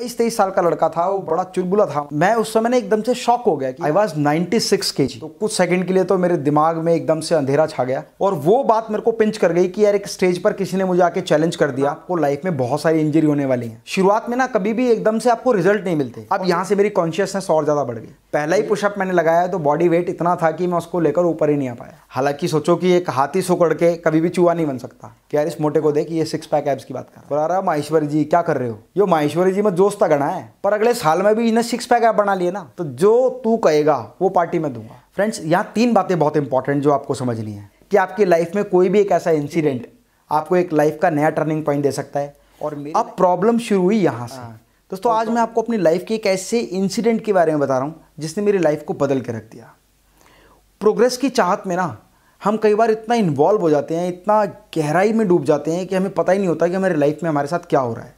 बाईस तेईस साल का लड़का था वो बड़ा चुलबुला था मैं उस समय ना एकदम से शॉक हो गया कि I was ninety six k जी तो कुछ सेकंड के लिए तो मेरे दिमाग में एकदम से अंधेरा छा गया और वो बात मेरे को पिंच कर गई कि यार एक स्टेज पर किसी ने मुझे आके चैलेंज कर दिया आपको लाइफ में बहुत सारी इंजरी होने वाली है शुरुआत में ना कभी भी एकदम से आपको रिजल्ट नहीं मिलते अब यहाँ से मेरी कॉन्शियसनेस और ज्यादा बढ़ गई पहला ही पुशअप मैंने लगाया तो बॉडी वेट इतना था कि मैं उसको लेकर ऊपर ही नहीं आ पाया हालांकि सोचो कि एक हाथी सुकड़ के कभी भी चूहा नहीं बन सकता कि यार इस मोटे को देख ये सिक्स पैक एब्स की बात कर रहा माहेश्वरी जी क्या कर रहे हो यो माहेश्वरी जी मैं जो दोस्त गणा है पर अगले साल में भी इन्हें सिक्स पैक बना लिए ना तो जो तू कहेगा वो पार्टी में दूंगा फ्रेंड्स यहाँ तीन बातें बहुत इंपॉर्टेंट जो आपको समझनी है कि आपकी लाइफ में कोई भी एक ऐसा इंसिडेंट आपको एक लाइफ का नया टर्निंग पॉइंट दे सकता है और अब प्रॉब्लम शुरू हुई यहाँ से हाँ। दोस्तों आज मैं आपको अपनी लाइफ के एक ऐसे इंसिडेंट के बारे में बता रहा हूँ जिसने मेरी लाइफ को बदल के रख दिया प्रोग्रेस की चाहत में ना हम कई बार इतना इन्वॉल्व हो जाते हैं इतना गहराई में डूब जाते हैं कि हमें पता ही नहीं होता कि हमारी लाइफ में हमारे साथ क्या हो रहा है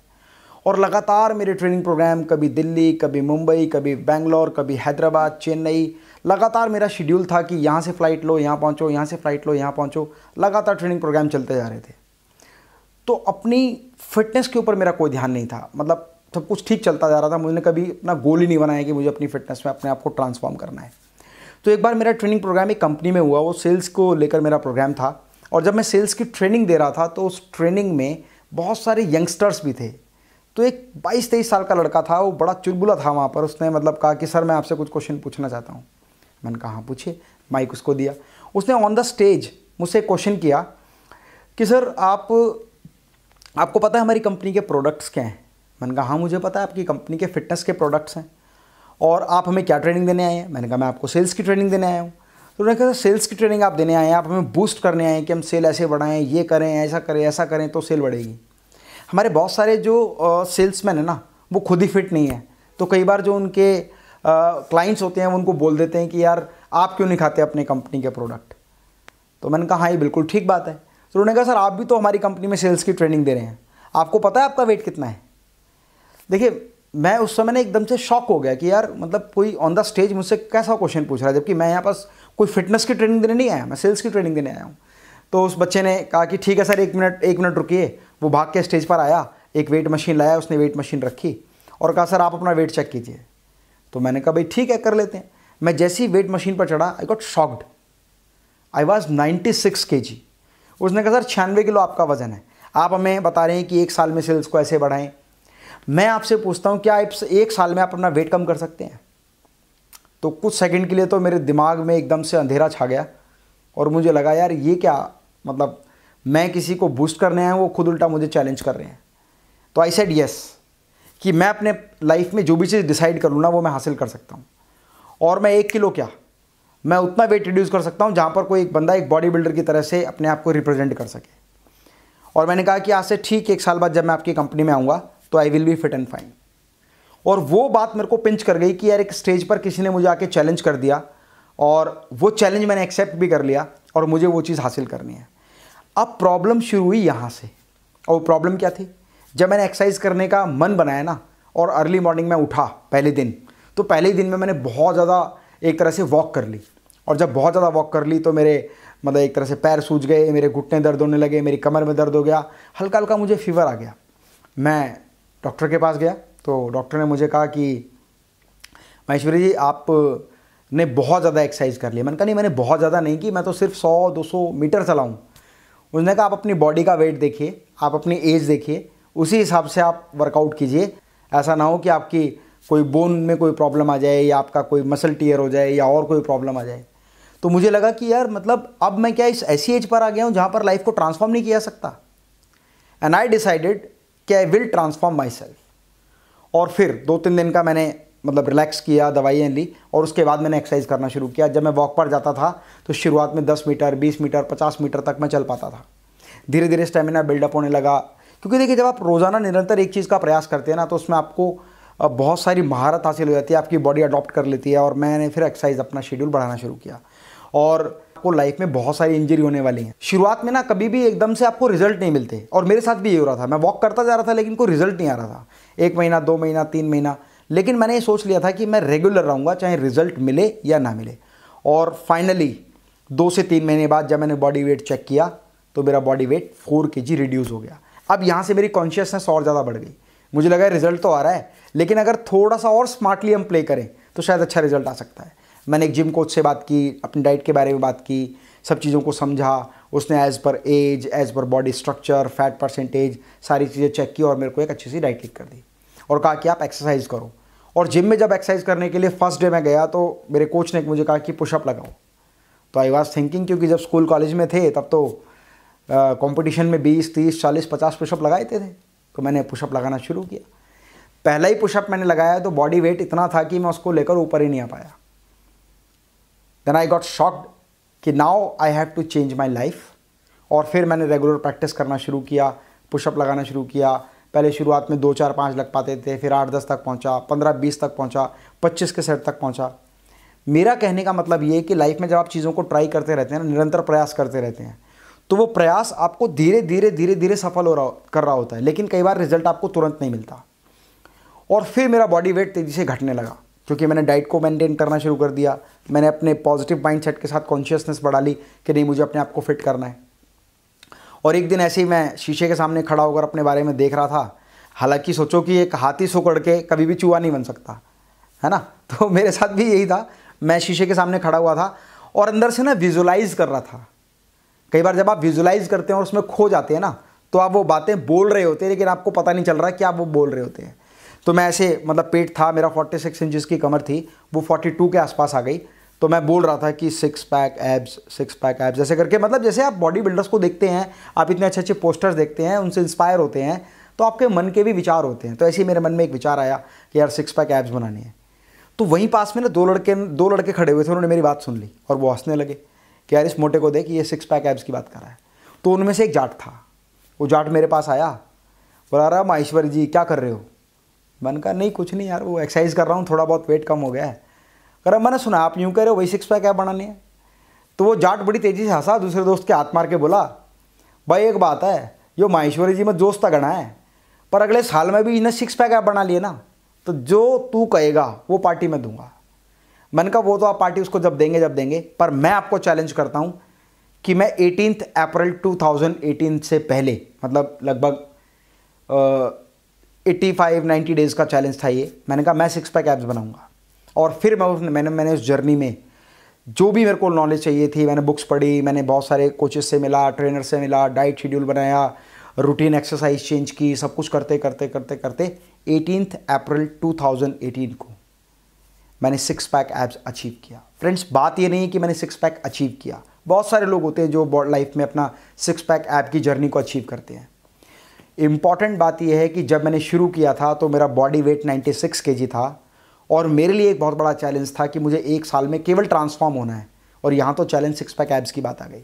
और लगातार मेरे ट्रेनिंग प्रोग्राम कभी दिल्ली कभी मुंबई कभी बेंगलोर कभी हैदराबाद चेन्नई लगातार मेरा शेड्यूल था कि यहाँ से फ़्लाइट लो यहाँ पहुँचो यहाँ से फ़्लाइट लो यहाँ पहुँचो लगातार ट्रेनिंग प्रोग्राम चलते जा रहे थे तो अपनी फिटनेस के ऊपर मेरा कोई ध्यान नहीं था मतलब सब कुछ ठीक चलता जा रहा था मुझे कभी अपना गोल ही नहीं बनाया कि मुझे अपनी फिटनेस में अपने आप को ट्रांसफॉर्म करना है तो एक बार मेरा ट्रेनिंग प्रोग्राम एक कंपनी में हुआ वो सेल्स को लेकर मेरा प्रोग्राम था और जब मैं सेल्स की ट्रेनिंग दे रहा था तो उस ट्रेनिंग में बहुत सारे यंगस्टर्स भी थे तो एक 22 तेईस साल का लड़का था वो बड़ा चुलबुला था वहाँ पर उसने मतलब कहा कि सर मैं आपसे कुछ क्वेश्चन पूछना चाहता हूँ मैंने कहा हाँ पूछिए माइक उसको दिया उसने ऑन द स्टेज मुझसे क्वेश्चन किया कि सर आप आपको पता है हमारी कंपनी के प्रोडक्ट्स क्या हैं मैंने कहा हाँ मुझे पता है आपकी कंपनी के फिटनेस के प्रोडक्ट्स हैं और आप हमें क्या ट्रेनिंग देने आए हैं मैंने कहा मैं आपको सेल्स की ट्रेनिंग देने आया हूँ तो उन्होंने कहा सेल्स की ट्रेनिंग आप देने आए हैं आप हमें बूस्ट करने आए हैं कि हम सेल ऐसे बढ़ाएं ये करें ऐसा करें ऐसा करें तो सेल बढ़ेगी हमारे बहुत सारे जो सेल्समैन है ना वो खुद ही फिट नहीं है तो कई बार जो उनके क्लाइंट्स होते हैं उनको बोल देते हैं कि यार आप क्यों नहीं खाते अपने कंपनी के प्रोडक्ट तो मैंने कहा हाँ ये बिल्कुल ठीक बात है तो उन्होंने कहा सर आप भी तो हमारी कंपनी में सेल्स की ट्रेनिंग दे रहे हैं आपको पता है आपका वेट कितना है देखिए मैं उस समय ना एकदम से शॉक हो गया कि यार मतलब कोई ऑन द स्टेज मुझसे कैसा क्वेश्चन पूछ रहा है जबकि मैं यहाँ पास कोई फिटनेस की ट्रेनिंग देने नहीं आया मैं सेल्स की ट्रेनिंग देने आया हूँ तो उस बच्चे ने कहा कि ठीक है सर एक मिनट एक मिनट रुकिए वो भाग के स्टेज पर आया एक वेट मशीन लाया उसने वेट मशीन रखी और कहा सर आप अपना वेट चेक कीजिए तो मैंने कहा भाई ठीक है कर लेते हैं मैं जैसे ही वेट मशीन पर चढ़ा I got shocked I was ninety six k g उसने कहा सर छियानवे किलो आपका वजन है आप हमें बता रहे हैं कि एक साल में सेल्स को ऐसे बढ़ाएं मैं आपसे पूछता हूँ क्या एक साल में आप अपना वेट कम कर सकते हैं तो कुछ सेकंड के लिए तो मेरे दिमाग में एकदम से अंधेरा छा गया और मुझे लगा यार ये क्या मतलब मैं किसी को बूस्ट करने आया हूँ वो खुद उल्टा मुझे चैलेंज कर रहे हैं तो आई सेड यस कि मैं अपने लाइफ में जो भी चीज़ डिसाइड कर लूँ ना वो मैं हासिल कर सकता हूँ और मैं एक किलो क्या मैं उतना वेट रिड्यूस कर सकता हूँ जहाँ पर कोई एक बंदा एक बॉडी बिल्डर की तरह से अपने आप को रिप्रेजेंट कर सके और मैंने कहा कि आज से ठीक एक साल बाद जब मैं आपकी कंपनी में आऊँगा तो I will be fit and fine और वो बात मेरे को पिंच कर गई कि यार एक स्टेज पर किसी ने मुझे आके चैलेंज कर दिया और वो चैलेंज मैंने एक्सेप्ट भी कर लिया और मुझे वो चीज़ हासिल करनी है अब प्रॉब्लम शुरू हुई यहाँ से और वो प्रॉब्लम क्या थी जब मैंने एक्सरसाइज करने का मन बनाया ना और अर्ली मॉर्निंग में उठा पहले दिन तो पहले ही दिन में मैंने बहुत ज़्यादा एक तरह से वॉक कर ली और जब बहुत ज़्यादा वॉक कर ली तो मेरे मतलब एक तरह से पैर सूज गए मेरे घुटने दर्द होने लगे मेरी कमर में दर्द हो गया हल्का हल्का मुझे फीवर आ गया मैं डॉक्टर के पास गया तो डॉक्टर ने मुझे कहा कि महेश्वरी जी आप ने बहुत ज़्यादा एक्सरसाइज कर लिया मैंने कहा नहीं मैंने बहुत ज़्यादा नहीं की मैं तो सिर्फ 100 200 मीटर चलाऊँ उसने कहा आप अपनी बॉडी का वेट देखिए आप अपनी एज देखिए उसी हिसाब से आप वर्कआउट कीजिए ऐसा ना हो कि आपकी कोई बोन में कोई प्रॉब्लम आ जाए या आपका कोई मसल टीयर हो जाए या और कोई प्रॉब्लम आ जाए तो मुझे लगा कि यार मतलब अब मैं क्या इस ऐसी एज पर आ गया हूँ जहाँ पर लाइफ को ट्रांसफॉर्म नहीं किया सकता एंड आई डिसाइडेड कि I will transform myself और फिर दो तीन दिन का मैंने मतलब रिलैक्स किया दवाइयाँ ली और उसके बाद मैंने एक्सरसाइज करना शुरू किया जब मैं वॉक पर जाता था तो शुरुआत में 10 मीटर 20 मीटर 50 मीटर तक मैं चल पाता था धीरे धीरे स्टेमिना बिल्डअप होने लगा क्योंकि देखिए जब आप रोज़ाना निरंतर एक चीज़ का प्रयास करते हैं ना तो उसमें आपको बहुत सारी महारत हासिल हो जाती है आपकी बॉडी अडॉप्ट कर लेती है और मैंने फिर एक्सरसाइज अपना शेड्यूल बढ़ाना शुरू किया और आपको लाइफ में बहुत सारी इंजरी होने वाली हैं शुरुआत में ना कभी भी एकदम से आपको रिजल्ट नहीं मिलते और मेरे साथ भी ये हो रहा था मैं वॉक करता जा रहा था लेकिन कोई रिजल्ट नहीं आ रहा था एक महीना दो महीना तीन महीना लेकिन मैंने ये सोच लिया था कि मैं रेगुलर रहूँगा चाहे रिजल्ट मिले या ना मिले और फाइनली दो से तीन महीने बाद जब मैंने बॉडी वेट चेक किया तो मेरा बॉडी वेट फोर के जी रिड्यूज़ हो गया अब यहाँ से मेरी कॉन्शियसनेस और ज़्यादा बढ़ गई मुझे लगा रिजल्ट तो आ रहा है लेकिन अगर थोड़ा सा और स्मार्टली हम प्ले करें तो शायद अच्छा रिजल्ट आ सकता है मैंने एक जिम कोच से बात की अपनी डाइट के बारे में बात की सब चीज़ों को समझा उसने as per age as per body structure fat percentage सारी चीज़ें चेक की और मेरे को एक अच्छी सी डाइट लिख कर दी और कहा कि आप एक्सरसाइज करो और जिम में जब एक्सरसाइज करने के लिए फर्स्ट डे मैं गया तो मेरे कोच ने मुझे कहा कि पुशअप लगाओ तो आई वॉज थिंकिंग क्योंकि जब स्कूल कॉलेज में थे तब तो कंपटीशन में 20, 30, 40, 50 पुशअप लगाए थे तो मैंने पुशअप लगाना शुरू किया पहला ही पुशअप मैंने लगाया तो बॉडी वेट इतना था कि मैं उसको लेकर ऊपर ही नहीं आ पाया देन आई गॉट शॉक्ड कि now I have to change my life और फिर मैंने रेगुलर प्रैक्टिस करना शुरू किया पुशअप लगाना शुरू किया पहले शुरुआत में दो चार पाँच लग पाते थे फिर आठ दस तक पहुँचा पंद्रह बीस तक पहुँचा पच्चीस के सेट तक पहुँचा मेरा कहने का मतलब ये है कि लाइफ में जब आप चीज़ों को ट्राई करते रहते हैं ना निरंतर प्रयास करते रहते हैं तो वो प्रयास आपको धीरे धीरे धीरे धीरे सफल हो रहा कर रहा होता है लेकिन कई बार रिजल्ट आपको तुरंत नहीं मिलता और फिर मेरा बॉडी वेट तेज़ी से घटने लगा क्योंकि मैंने डाइट को मेंटेन करना शुरू कर दिया मैंने अपने पॉजिटिव सेट के साथ कॉन्शियसनेस बढ़ा ली कि नहीं मुझे अपने आप को फिट करना है और एक दिन ऐसे ही मैं शीशे के सामने खड़ा होकर अपने बारे में देख रहा था हालांकि सोचो कि एक हाथी सुकड़ के कभी भी चूहा नहीं बन सकता है ना तो मेरे साथ भी यही था मैं शीशे के सामने खड़ा हुआ था और अंदर से ना विजुलाइज कर रहा था कई बार जब आप विजुलाइज करते हैं और उसमें खो जाते हैं ना तो आप वो बातें बोल रहे होते हैं लेकिन आपको पता नहीं चल रहा कि आप वो बोल रहे होते हैं तो मैं ऐसे मतलब पेट था मेरा 46 सिक्स इंचज़ की कमर थी वो 42 के आसपास आ गई तो मैं बोल रहा था कि six pack abs six pack abs जैसे करके मतलब जैसे आप बॉडी बिल्डर्स को देखते हैं आप इतने अच्छे अच्छे पोस्टर्स देखते हैं उनसे इंस्पायर होते हैं तो आपके मन के भी विचार होते हैं तो ऐसे ही मेरे मन में एक विचार आया कि यार सिक्स पैक एब्स बनानी है तो वहीं पास में ना दो लड़के दो लड़के खड़े हुए थे उन्होंने मेरी बात सुन ली और वो हंसने लगे कि यार इस मोटे को देख ये सिक्स पैक एब्स की बात कर रहा है तो उनमें से एक जाट था वो जाट मेरे पास आया बोला रहा माहेश्वर जी क्या कर रहे हो मन का नहीं कुछ नहीं यार वो एक्सरसाइज कर रहा हूँ थोड़ा बहुत वेट कम हो गया है अरे मैंने सुना आप यूं कह रहे हो वही सिक्स पैक है बनानी है तो वो जाट बड़ी तेज़ी से हंसा दूसरे दोस्त के हाथ मार के बोला भाई एक बात है यो माहेश्वरी जी में दोस्त तो गणा है पर अगले साल में भी इन्हें सिक्स पैक ऐप बना लिए ना तो जो तू कहेगा वो पार्टी में दूंगा मैंने कहा वो तो आप पार्टी उसको जब देंगे जब देंगे पर मैं आपको चैलेंज करता हूँ कि मैं एटीन अप्रैल टू से पहले मतलब लगभग एट्टी फाइव नाइन्टी डेज़ का चैलेंज था ये मैंने कहा मैं सिक्स पैक ऐप्स बनाऊँगा और फिर मैं उस मैंने मैंने उस जर्नी में जो भी मेरे को नॉलेज चाहिए थी मैंने बुक्स पढ़ी मैंने बहुत सारे कोचेस से मिला ट्रेनर से मिला डाइट शेड्यूल बनाया रूटीन एक्सरसाइज चेंज की सब कुछ करते करते करते करते एटीन अप्रैल 2018 को मैंने सिक्स पैक एब्स अचीव किया फ्रेंड्स बात ये नहीं है कि मैंने सिक्स पैक अचीव किया बहुत सारे लोग होते हैं जो लाइफ में अपना सिक्स पैक ऐप की जर्नी को अचीव करते हैं इम्पॉर्टेंट बात यह है कि जब मैंने शुरू किया था तो मेरा बॉडी वेट 96 सिक्स था और मेरे लिए एक बहुत बड़ा चैलेंज था कि मुझे एक साल में केवल ट्रांसफॉर्म होना है और यहाँ तो चैलेंज सिक्स पैक एब्स की बात आ गई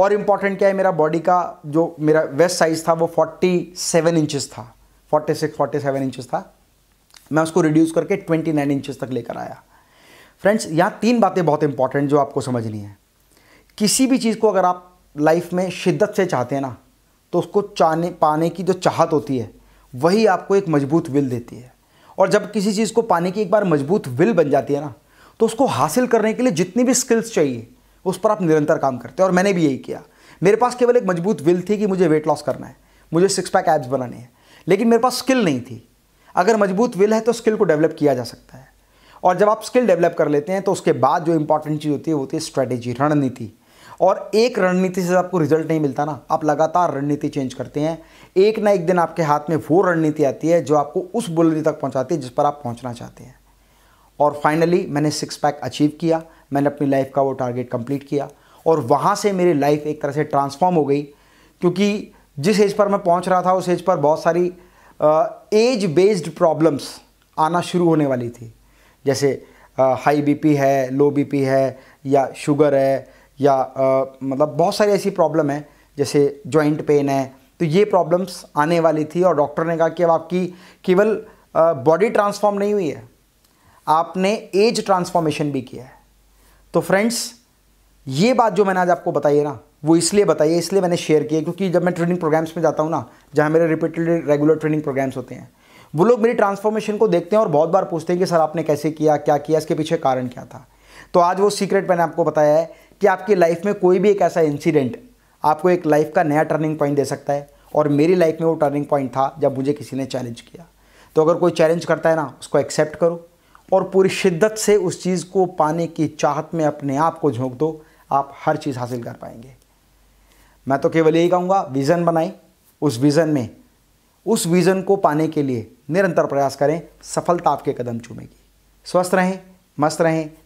और इम्पॉर्टेंट क्या है मेरा बॉडी का जो मेरा वेस्ट साइज था वो 47 इंचज़ था 46 47 इंचज़ था मैं उसको रिड्यूस करके 29 इंचज तक लेकर आया फ्रेंड्स यहाँ तीन बातें बहुत इंपॉर्टेंट जो आपको समझनी है किसी भी चीज़ को अगर आप लाइफ में शिद्दत से चाहते हैं ना तो उसको चाहने पाने की जो चाहत होती है वही आपको एक मजबूत विल देती है और जब किसी चीज़ को पाने की एक बार मजबूत विल बन जाती है ना तो उसको हासिल करने के लिए जितनी भी स्किल्स चाहिए उस पर आप निरंतर काम करते हैं और मैंने भी यही किया मेरे पास केवल एक मजबूत विल थी कि मुझे वेट लॉस करना है मुझे सिक्स पैक एब्स बनाने हैं लेकिन मेरे पास स्किल नहीं थी अगर मजबूत विल है तो स्किल को डेवलप किया जा सकता है और जब आप स्किल डेवलप कर लेते हैं तो उसके बाद जो इंपॉर्टेंट चीज़ होती है वो होती है स्ट्रैटेजी रणनीति और एक रणनीति से आपको रिजल्ट नहीं मिलता ना आप लगातार रणनीति चेंज करते हैं एक ना एक दिन आपके हाथ में वो रणनीति आती है जो आपको उस बुलंदी तक पहुंचाती है जिस पर आप पहुंचना चाहते हैं और फाइनली मैंने सिक्स पैक अचीव किया मैंने अपनी लाइफ का वो टारगेट कंप्लीट किया और वहाँ से मेरी लाइफ एक तरह से ट्रांसफॉर्म हो गई क्योंकि जिस एज पर मैं पहुँच रहा था उस एज पर बहुत सारी एज बेस्ड प्रॉब्लम्स आना शुरू होने वाली थी जैसे हाई बीपी है लो बीपी है या शुगर है या आ, मतलब बहुत सारी ऐसी प्रॉब्लम है जैसे जॉइंट पेन है तो ये प्रॉब्लम्स आने वाली थी और डॉक्टर ने कहा कि अब आपकी केवल बॉडी ट्रांसफॉर्म नहीं हुई है आपने एज ट्रांसफॉर्मेशन भी किया है तो फ्रेंड्स ये बात जो मैंने आज आपको बताई है ना वो इसलिए बताई है इसलिए मैंने शेयर किया क्योंकि जब मैं ट्रेनिंग प्रोग्राम्स में जाता हूँ ना जहाँ मेरे रिपीटेड रेगुलर ट्रेनिंग प्रोग्राम्स होते हैं वो लोग मेरी ट्रांसफॉर्मेशन को देखते हैं और बहुत बार पूछते हैं कि सर आपने कैसे किया क्या किया इसके पीछे कारण क्या था तो आज वो सीक्रेट मैंने आपको बताया है कि आपकी लाइफ में कोई भी एक ऐसा इंसिडेंट आपको एक लाइफ का नया टर्निंग पॉइंट दे सकता है और मेरी लाइफ में वो टर्निंग पॉइंट था जब मुझे किसी ने चैलेंज किया तो अगर कोई चैलेंज करता है ना उसको एक्सेप्ट करो और पूरी शिद्दत से उस चीज़ को पाने की चाहत में अपने आप को झोंक दो आप हर चीज़ हासिल कर पाएंगे मैं तो केवल यही कहूँगा विज़न बनाएं उस विज़न में उस विज़न को पाने के लिए निरंतर प्रयास करें सफलता आपके कदम चूमेगी स्वस्थ रहें मस्त रहें